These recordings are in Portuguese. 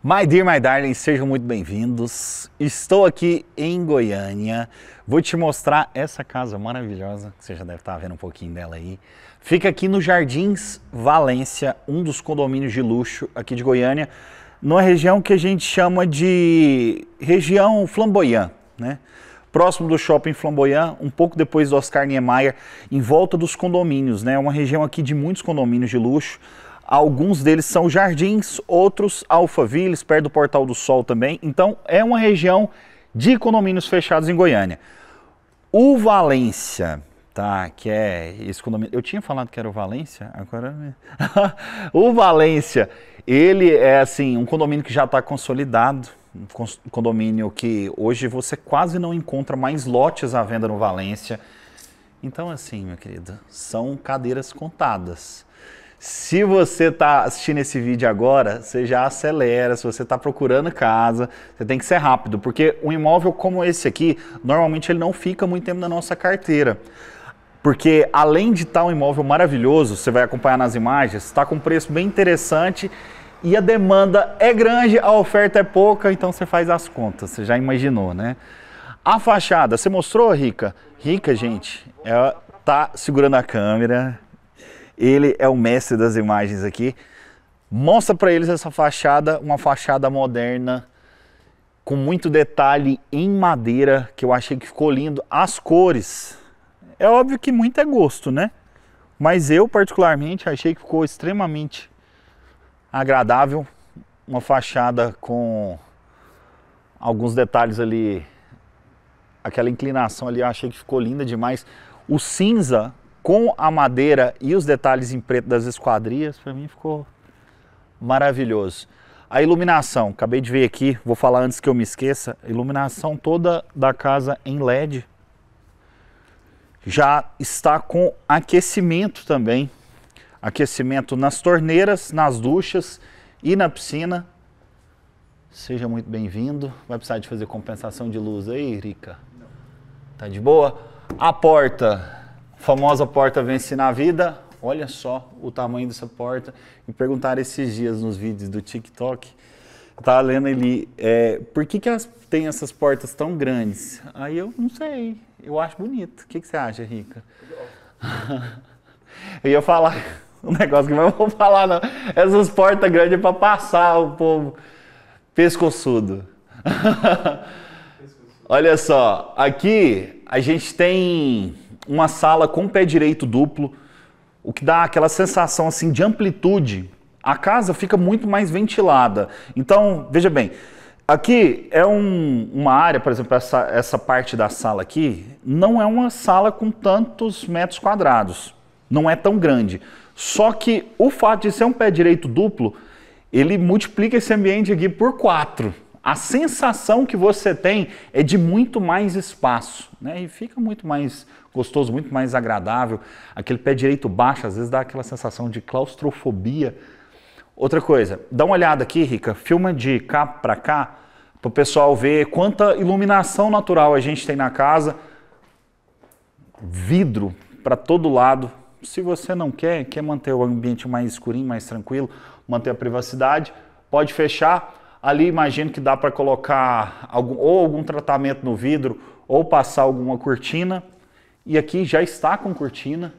My dear, my darling, sejam muito bem-vindos. Estou aqui em Goiânia. Vou te mostrar essa casa maravilhosa, que você já deve estar vendo um pouquinho dela aí. Fica aqui no Jardins Valência, um dos condomínios de luxo aqui de Goiânia, numa região que a gente chama de região flamboyant, né? Próximo do shopping Flamboyant, um pouco depois do Oscar Niemeyer, em volta dos condomínios, né? É uma região aqui de muitos condomínios de luxo Alguns deles são Jardins, outros Alphavilles, perto do Portal do Sol também. Então é uma região de condomínios fechados em Goiânia. O Valência, tá, que é esse condomínio. Eu tinha falado que era o Valência, agora. É. o Valência, ele é assim, um condomínio que já está consolidado um condomínio que hoje você quase não encontra mais lotes à venda no Valência. Então, assim, meu querido, são cadeiras contadas. Se você está assistindo esse vídeo agora, você já acelera. Se você está procurando casa, você tem que ser rápido, porque um imóvel como esse aqui, normalmente ele não fica muito tempo na nossa carteira. Porque além de estar tá um imóvel maravilhoso, você vai acompanhar nas imagens, está com um preço bem interessante e a demanda é grande, a oferta é pouca, então você faz as contas, você já imaginou, né? A fachada, você mostrou, Rica? Rica, gente, ela tá segurando a câmera, ele é o mestre das imagens aqui. Mostra para eles essa fachada, uma fachada moderna, com muito detalhe em madeira, que eu achei que ficou lindo. As cores, é óbvio que muito é gosto, né? Mas eu, particularmente, achei que ficou extremamente agradável. Uma fachada com alguns detalhes ali, aquela inclinação ali, eu achei que ficou linda demais. O cinza com a madeira e os detalhes em preto das esquadrias, para mim ficou maravilhoso. A iluminação, acabei de ver aqui, vou falar antes que eu me esqueça, iluminação toda da casa em LED. Já está com aquecimento também. Aquecimento nas torneiras, nas duchas e na piscina. Seja muito bem-vindo. Vai precisar de fazer compensação de luz aí, Rica? Não. Tá de boa? A porta famosa porta vence na Vida. Olha só o tamanho dessa porta. Me perguntaram esses dias nos vídeos do TikTok. Tá lendo ali, é, por que, que elas têm essas portas tão grandes? Aí eu não sei. Eu acho bonito. O que, que você acha, Rica? eu ia falar um negócio que eu não vou falar, não. Essas portas grandes é para passar o povo pescoçudo. Olha só, aqui a gente tem uma sala com pé direito duplo, o que dá aquela sensação assim de amplitude. A casa fica muito mais ventilada. Então, veja bem, aqui é um, uma área, por exemplo, essa, essa parte da sala aqui, não é uma sala com tantos metros quadrados. Não é tão grande. Só que o fato de ser um pé direito duplo, ele multiplica esse ambiente aqui por quatro. A sensação que você tem é de muito mais espaço, né? E fica muito mais gostoso, muito mais agradável. Aquele pé direito baixo, às vezes dá aquela sensação de claustrofobia. Outra coisa, dá uma olhada aqui, Rica, filma de cá para cá, para o pessoal ver quanta iluminação natural a gente tem na casa. Vidro para todo lado. Se você não quer, quer manter o ambiente mais escurinho, mais tranquilo, manter a privacidade, pode fechar. Ali imagino que dá para colocar algum, ou algum tratamento no vidro ou passar alguma cortina e aqui já está com cortina.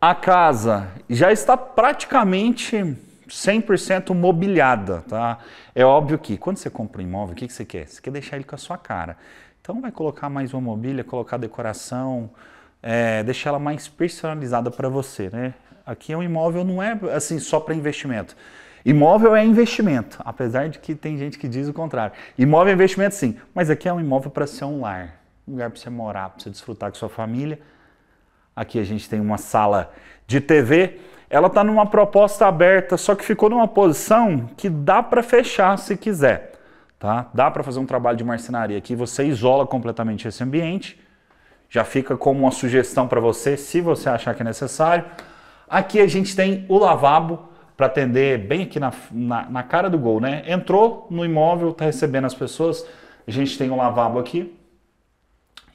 A casa já está praticamente 100% mobiliada, tá? É óbvio que quando você compra um imóvel, o que, que você quer? Você quer deixar ele com a sua cara. Então vai colocar mais uma mobília, colocar decoração, é, deixar ela mais personalizada para você, né? Aqui é um imóvel, não é assim só para investimento. Imóvel é investimento, apesar de que tem gente que diz o contrário. Imóvel é investimento sim, mas aqui é um imóvel para ser um lar um lugar para você morar, para você desfrutar com sua família. Aqui a gente tem uma sala de TV. Ela está numa proposta aberta, só que ficou numa posição que dá para fechar se quiser. Tá? Dá para fazer um trabalho de marcenaria aqui, você isola completamente esse ambiente. Já fica como uma sugestão para você, se você achar que é necessário. Aqui a gente tem o lavabo para atender bem aqui na, na, na, cara do gol, né? Entrou no imóvel, está recebendo as pessoas. A gente tem o um lavabo aqui,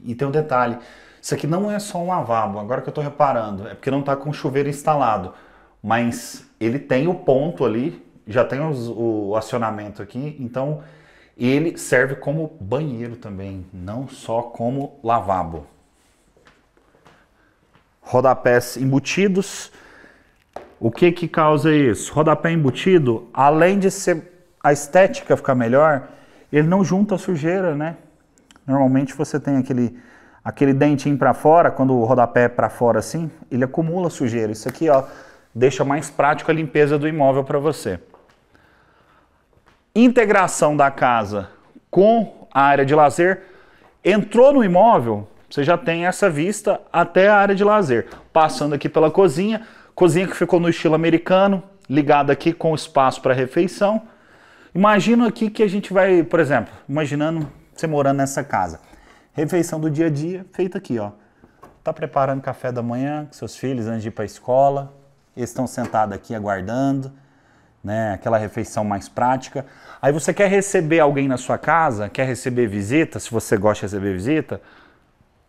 e tem um detalhe, isso aqui não é só um lavabo, agora que eu estou reparando, é porque não está com chuveiro instalado, mas ele tem o ponto ali, já tem os, o acionamento aqui, então ele serve como banheiro também, não só como lavabo. Rodapés embutidos. O que que causa isso? Rodapé embutido, além de ser a estética ficar melhor, ele não junta a sujeira, né? Normalmente você tem aquele, aquele dentinho para fora, quando o rodapé é para fora assim, ele acumula sujeira. Isso aqui ó, deixa mais prático a limpeza do imóvel para você. Integração da casa com a área de lazer. Entrou no imóvel, você já tem essa vista até a área de lazer. Passando aqui pela cozinha, cozinha que ficou no estilo americano, ligada aqui com espaço para refeição. Imagina aqui que a gente vai, por exemplo, imaginando você morando nessa casa. Refeição do dia a dia feita aqui, ó. Tá preparando café da manhã com seus filhos antes de ir para a escola. Eles estão sentados aqui aguardando, né? Aquela refeição mais prática. Aí você quer receber alguém na sua casa, quer receber visita, se você gosta de receber visita,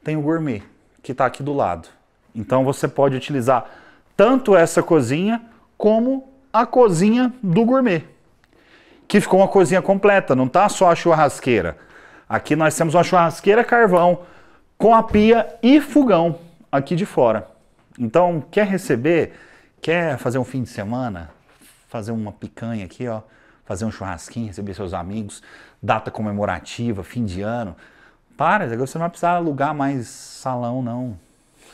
tem o gourmet que está aqui do lado. Então você pode utilizar tanto essa cozinha como a cozinha do gourmet, que ficou uma cozinha completa, não tá só a churrasqueira. Aqui nós temos uma churrasqueira carvão com a pia e fogão aqui de fora. Então, quer receber? Quer fazer um fim de semana? Fazer uma picanha aqui, ó. Fazer um churrasquinho, receber seus amigos, data comemorativa, fim de ano. Para, você não vai precisar alugar mais salão, não.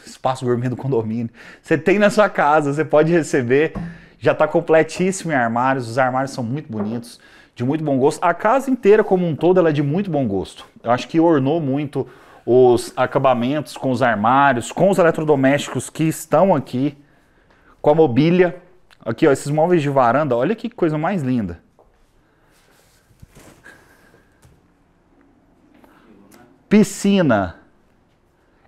Espaço gourmet do condomínio. Você tem na sua casa, você pode receber. Já está completíssimo em armários. Os armários são muito bonitos de muito bom gosto. A casa inteira como um todo ela é de muito bom gosto. Eu acho que ornou muito os acabamentos com os armários, com os eletrodomésticos que estão aqui, com a mobília. Aqui, ó, esses móveis de varanda, olha que coisa mais linda. Piscina.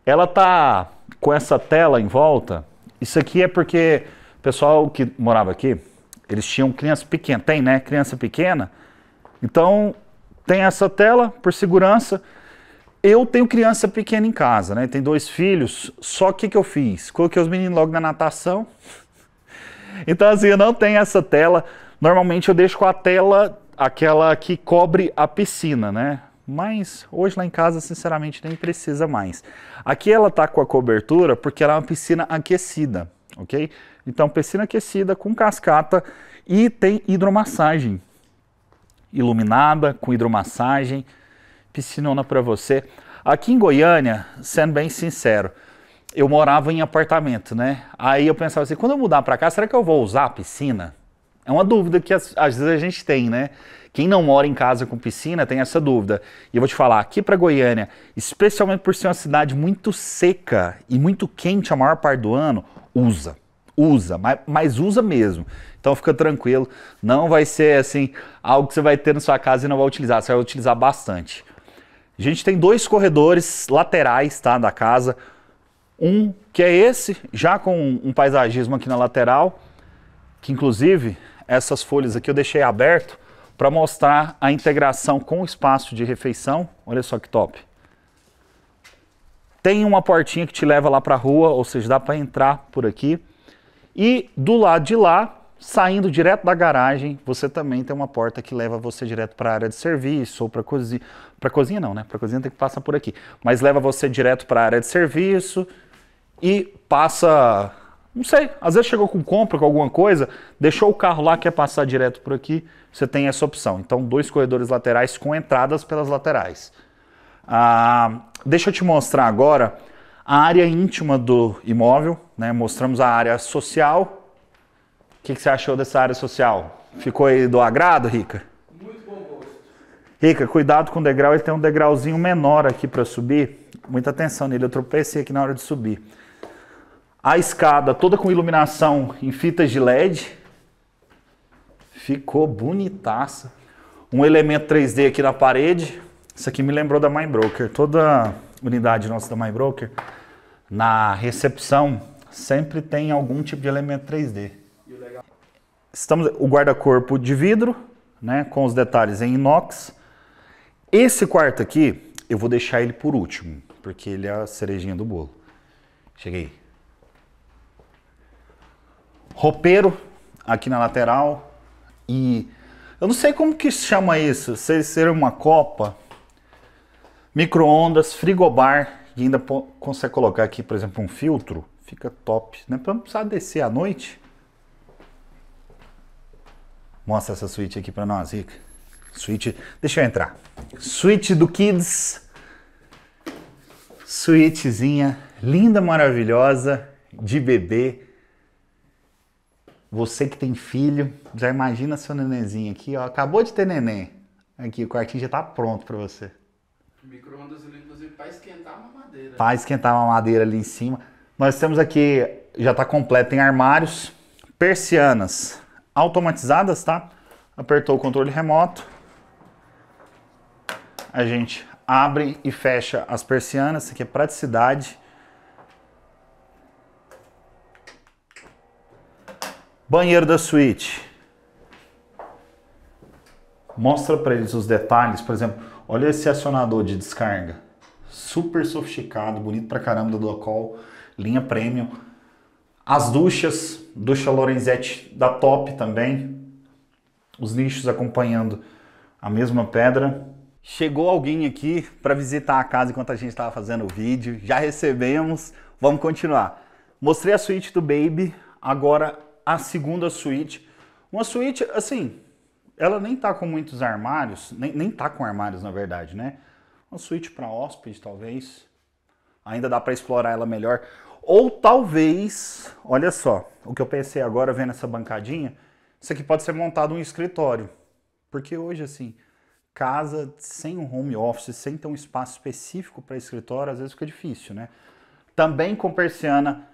Ela tá com essa tela em volta. Isso aqui é porque o pessoal que morava aqui eles tinham criança pequena, tem, né? Criança pequena. Então, tem essa tela por segurança. Eu tenho criança pequena em casa, né? Tem dois filhos. Só que que eu fiz? Coloquei os meninos logo na natação. Então, assim, eu não tenho essa tela. Normalmente eu deixo com a tela, aquela que cobre a piscina, né? Mas hoje lá em casa, sinceramente, nem precisa mais. Aqui ela tá com a cobertura porque ela é uma piscina aquecida, ok? Então, piscina aquecida com cascata e tem hidromassagem. Iluminada, com hidromassagem, piscinona para você. Aqui em Goiânia, sendo bem sincero, eu morava em apartamento, né? Aí eu pensava assim, quando eu mudar para cá, será que eu vou usar a piscina? É uma dúvida que às vezes a gente tem, né? Quem não mora em casa com piscina tem essa dúvida. E eu vou te falar, aqui para Goiânia, especialmente por ser uma cidade muito seca e muito quente a maior parte do ano, usa usa, mas, mas usa mesmo. Então fica tranquilo, não vai ser assim algo que você vai ter na sua casa e não vai utilizar, você vai utilizar bastante. A gente tem dois corredores laterais tá, da casa. Um que é esse, já com um paisagismo aqui na lateral, que inclusive essas folhas aqui eu deixei aberto para mostrar a integração com o espaço de refeição. Olha só que top. Tem uma portinha que te leva lá para a rua, ou seja, dá para entrar por aqui. E do lado de lá, saindo direto da garagem, você também tem uma porta que leva você direto para a área de serviço ou para cozinha. Para cozinha não, né? Para cozinha tem que passar por aqui. Mas leva você direto para a área de serviço e passa, não sei, às vezes chegou com compra, com alguma coisa, deixou o carro lá, quer passar direto por aqui, você tem essa opção. Então, dois corredores laterais com entradas pelas laterais. Ah, deixa eu te mostrar agora a área íntima do imóvel, né? mostramos a área social. O que, que você achou dessa área social? Ficou aí do agrado, Rica? Muito bom gosto. Rica, cuidado com o degrau, ele tem um degrauzinho menor aqui para subir. Muita atenção nele, eu tropecei aqui na hora de subir. A escada toda com iluminação em fitas de LED. Ficou bonitaça. Um elemento 3D aqui na parede. Isso aqui me lembrou da My Broker. Toda unidade nossa da My Broker na recepção sempre tem algum tipo de elemento 3D. Estamos o guarda-corpo de vidro, né, com os detalhes em inox. Esse quarto aqui, eu vou deixar ele por último, porque ele é a cerejinha do bolo. Cheguei. Roupeiro aqui na lateral e eu não sei como que chama isso, se ser uma copa, micro-ondas, frigobar, e ainda consegue colocar aqui, por exemplo, um filtro, fica top, né? Para não precisar descer à noite. Mostra essa suíte aqui para nós, Rica. Suíte, deixa eu entrar. Suíte do Kids. Suítezinha linda, maravilhosa, de bebê. Você que tem filho, já imagina seu nenenzinho aqui, ó. Acabou de ter neném. Aqui, o quartinho já tá pronto para você. Micro-ondas ele para esquentar uma madeira. Para esquentar uma madeira ali em cima. Nós temos aqui, já está completo em armários, persianas automatizadas, tá? Apertou o controle remoto. A gente abre e fecha as persianas, isso aqui é praticidade. Banheiro da suíte. Mostra para eles os detalhes, por exemplo, olha esse acionador de descarga super sofisticado, bonito pra caramba da Duocol, linha premium. As duchas, ducha Lorenzetti da Top também. Os lixos acompanhando a mesma pedra. Chegou alguém aqui para visitar a casa enquanto a gente estava fazendo o vídeo. Já recebemos. Vamos continuar. Mostrei a suíte do Baby, agora a segunda suíte. Uma suíte, assim, ela nem tá com muitos armários, nem, nem tá com armários na verdade, né? Uma suíte para hóspede, talvez. Ainda dá para explorar ela melhor. Ou talvez, olha só, o que eu pensei agora vendo essa bancadinha, isso aqui pode ser montado um escritório. Porque hoje, assim, casa sem um home office, sem ter um espaço específico para escritório, às vezes fica difícil, né? Também com persiana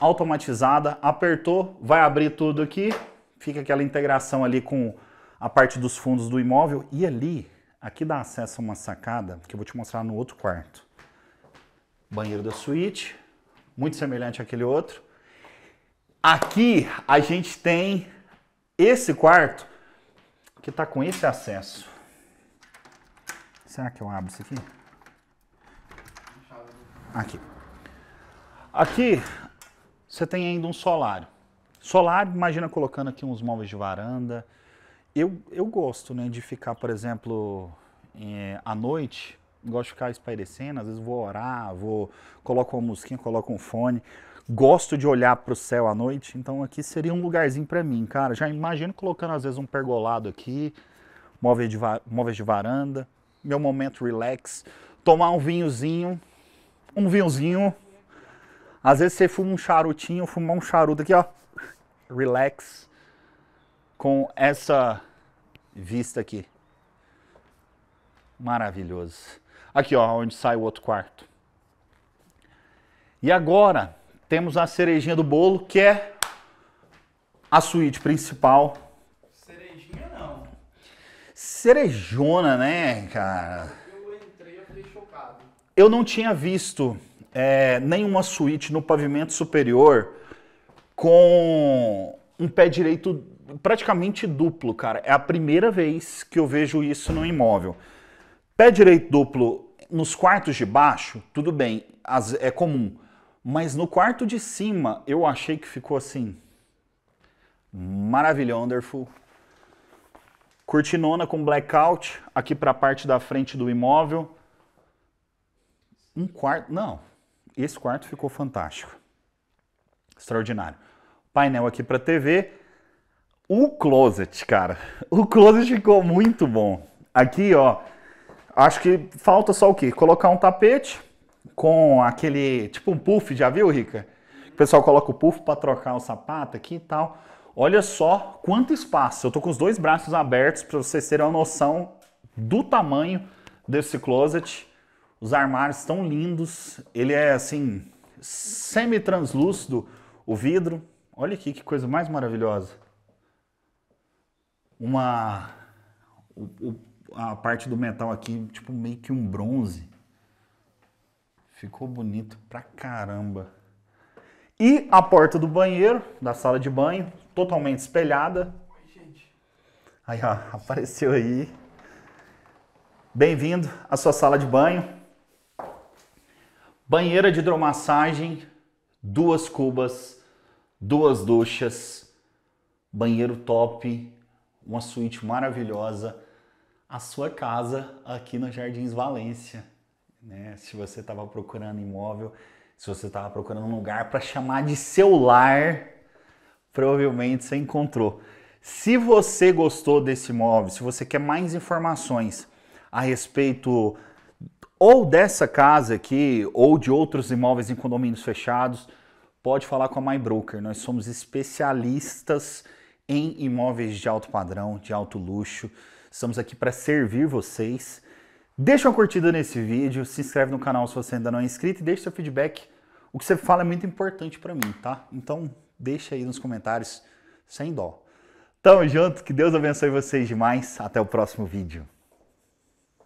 automatizada, apertou, vai abrir tudo aqui, fica aquela integração ali com a parte dos fundos do imóvel e ali Aqui dá acesso a uma sacada que eu vou te mostrar no outro quarto. Banheiro da suíte, muito semelhante àquele outro. Aqui a gente tem esse quarto que está com esse acesso. Será que eu abro isso aqui? Aqui. Aqui você tem ainda um solário. Solário, imagina colocando aqui uns móveis de varanda, eu, eu gosto né, de ficar, por exemplo, é, à noite, gosto de ficar espairecendo, às vezes vou orar, vou coloco uma musiquinha, coloco um fone. Gosto de olhar para o céu à noite, então aqui seria um lugarzinho para mim, cara. Já imagino colocando às vezes um pergolado aqui, móveis de, móveis de varanda, meu momento relax, tomar um vinhozinho, um vinhozinho. Às vezes você fuma um charutinho, fumar um charuto aqui, ó, relax, com essa vista aqui. Maravilhoso. Aqui, ó, onde sai o outro quarto. E agora temos a cerejinha do bolo, que é a suíte principal. Cerejinha não. Cerejona, né, cara? Eu entrei, eu fiquei chocado. Eu não tinha visto é, nenhuma suíte no pavimento superior com um pé direito praticamente duplo, cara. É a primeira vez que eu vejo isso no imóvel. Pé direito duplo nos quartos de baixo, tudo bem, é comum. Mas no quarto de cima, eu achei que ficou assim. Maravilhoso, wonderful. Cortinona com blackout aqui para a parte da frente do imóvel. Um quarto, não. Esse quarto ficou fantástico. Extraordinário. Painel aqui para TV, o closet, cara. O closet ficou muito bom. Aqui, ó. Acho que falta só o quê? Colocar um tapete com aquele, tipo um puff, já viu, Rica? O pessoal coloca o puff para trocar o sapato aqui e tal. Olha só quanto espaço. Eu tô com os dois braços abertos para vocês terem uma noção do tamanho desse closet. Os armários estão lindos. Ele é assim semi-translúcido o vidro. Olha aqui que coisa mais maravilhosa uma o, o, a parte do metal aqui, tipo meio que um bronze. Ficou bonito pra caramba. E a porta do banheiro, da sala de banho, totalmente espelhada. Aí, ó, apareceu aí. Bem-vindo à sua sala de banho. Banheira de hidromassagem, duas cubas, duas duchas, banheiro top, uma suíte maravilhosa, a sua casa aqui nos Jardins Valência. Né? Se você estava procurando imóvel, se você estava procurando um lugar para chamar de seu lar, provavelmente você encontrou. Se você gostou desse imóvel, se você quer mais informações a respeito ou dessa casa aqui ou de outros imóveis em condomínios fechados, pode falar com a My Broker. Nós somos especialistas em imóveis de alto padrão, de alto luxo. Estamos aqui para servir vocês. Deixa uma curtida nesse vídeo, se inscreve no canal se você ainda não é inscrito e deixa seu feedback. O que você fala é muito importante para mim, tá? Então deixa aí nos comentários, sem dó. Tamo junto, que Deus abençoe vocês demais. Até o próximo vídeo.